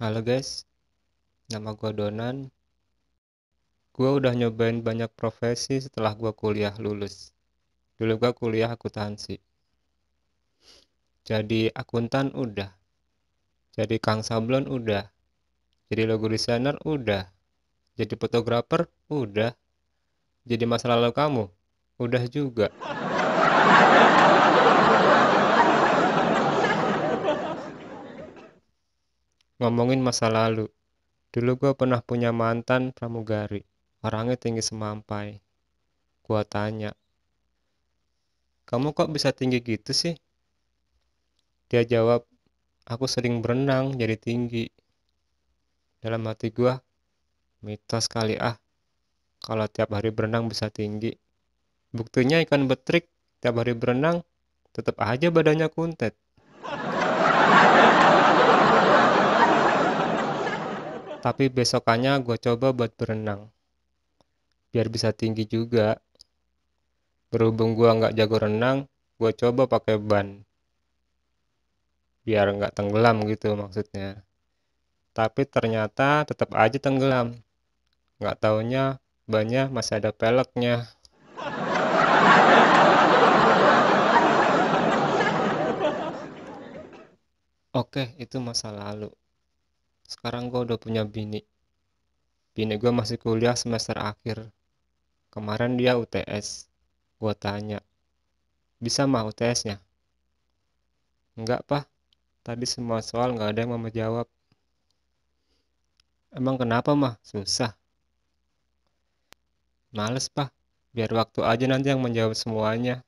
Halo guys, nama gue Donan. Gue udah nyobain banyak profesi setelah gue kuliah lulus. Dulu gue kuliah akuntansi. Jadi akuntan udah. Jadi kang sablon udah. Jadi logo designer udah. Jadi fotografer udah. Jadi masa lalu kamu udah juga. ngomongin masa lalu. Dulu gue pernah punya mantan pramugari. Orangnya tinggi semampai. Gue tanya, kamu kok bisa tinggi gitu sih? Dia jawab, aku sering berenang jadi tinggi. Dalam hati gue, mitos kali ah. Kalau tiap hari berenang bisa tinggi. Buktinya ikan betrik tiap hari berenang tetap aja badannya kuntet tapi besokannya gue coba buat berenang biar bisa tinggi juga berhubung gue nggak jago renang gue coba pakai ban biar nggak tenggelam gitu maksudnya tapi ternyata tetap aja tenggelam nggak taunya banyak masih ada peleknya Oke, itu masa lalu sekarang gue udah punya bini bini gue masih kuliah semester akhir kemarin dia UTS gue tanya bisa mah UTS nya enggak pak tadi semua soal nggak ada yang mau menjawab emang kenapa mah susah males pak biar waktu aja nanti yang menjawab semuanya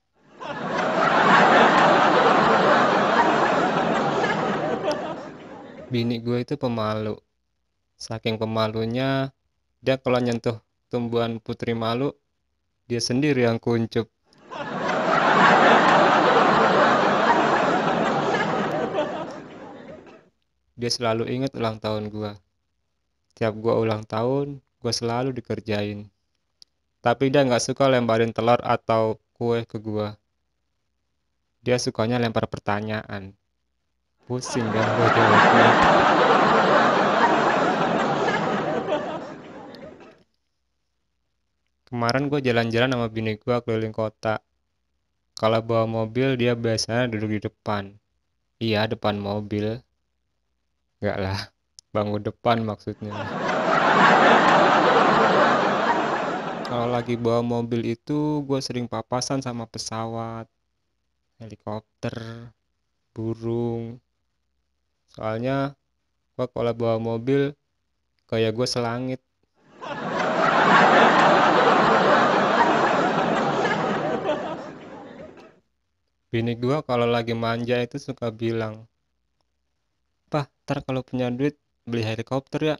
bini gue itu pemalu saking pemalunya dia kalau nyentuh tumbuhan putri malu dia sendiri yang kuncup dia selalu ingat ulang tahun gue. tiap gue ulang tahun gue selalu dikerjain tapi dia nggak suka lemparin telur atau kue ke gue. dia sukanya lempar pertanyaan Pusing kan gue jawabnya. Kemarin gue jalan-jalan sama bini gue keliling kota. Kalau bawa mobil dia biasanya duduk di depan. Iya depan mobil. Enggak lah, bangun depan maksudnya. Kalau lagi bawa mobil itu gue sering papasan sama pesawat, helikopter, burung, soalnya gue kalau bawa mobil kayak gue selangit Bini gue kalau lagi manja itu suka bilang, pah, ntar kalau punya duit beli helikopter ya.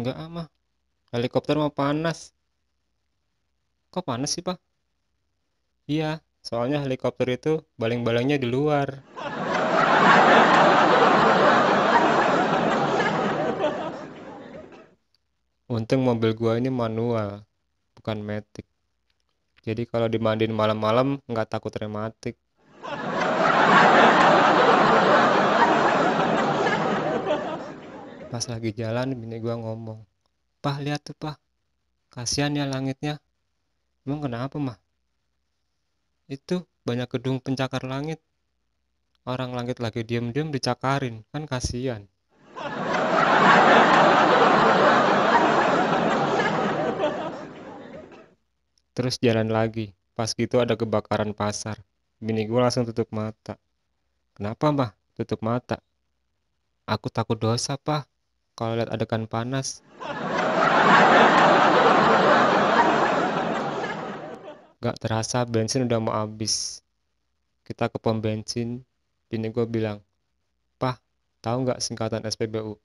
Enggak ama, ah, helikopter mau panas. Kok panas sih, Pak? Iya, soalnya helikopter itu baling-balangnya di luar. Untung mobil gua ini manual, bukan metik. Jadi kalau dimandiin malam-malam nggak takut rematik. Pas lagi jalan bini gua ngomong, "Pah, lihat tuh, Pah. Kasihan ya langitnya." Emang kenapa, Mah? Itu banyak gedung pencakar langit orang langit lagi diem-diem dicakarin kan kasihan Terus jalan lagi. Pas gitu ada kebakaran pasar. Bini gue langsung tutup mata. Kenapa mah? Tutup mata. Aku takut dosa pak. Kalau lihat adegan panas. Gak terasa bensin udah mau habis. Kita ke pom bensin Bini gue bilang, Pah, tahu nggak singkatan SPBU?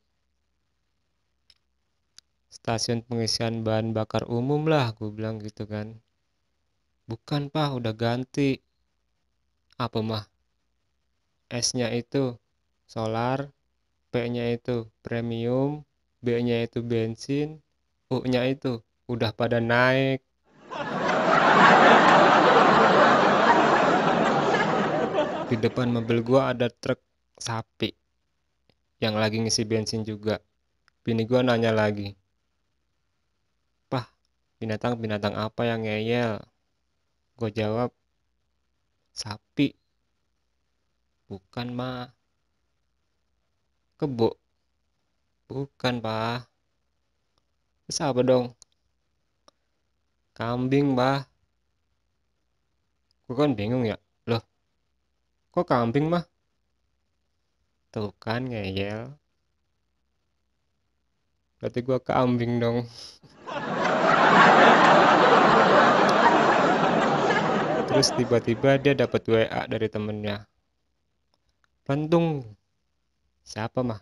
Stasiun pengisian bahan bakar umum lah, gue bilang gitu kan. Bukan, Pah, udah ganti. Apa mah? S-nya itu solar, P-nya itu premium, B-nya itu bensin, U-nya itu udah pada naik. di depan mobil gua ada truk sapi yang lagi ngisi bensin juga bini gua nanya lagi pah binatang-binatang apa yang ngeyel gua jawab sapi bukan ma kebo bukan pak siapa apa dong kambing pak gua kan bingung ya Kok kambing mah? Tuh kan ngeyel. Berarti gua kambing dong. Terus tiba-tiba dia dapat WA dari temennya. Pantung Siapa mah?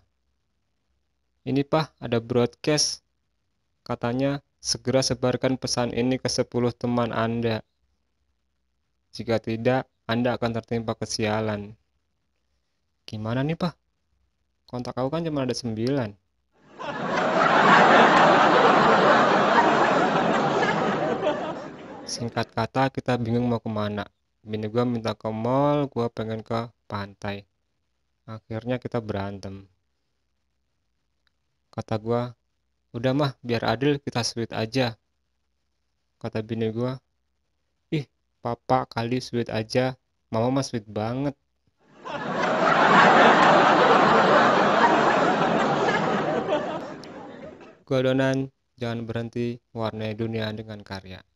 Ini pah ada broadcast. Katanya segera sebarkan pesan ini ke 10 teman Anda. Jika tidak, anda akan tertimpa kesialan. Gimana nih, Pak? Kontak aku kan cuma ada sembilan. Singkat kata, kita bingung mau kemana. Bini gue minta ke mall, gue pengen ke pantai. Akhirnya kita berantem. Kata gue, udah mah biar adil kita sweet aja. Kata bini gue, ih papa kali sweet aja Mama mas sweet banget. Gua jangan berhenti warnai dunia dengan karya.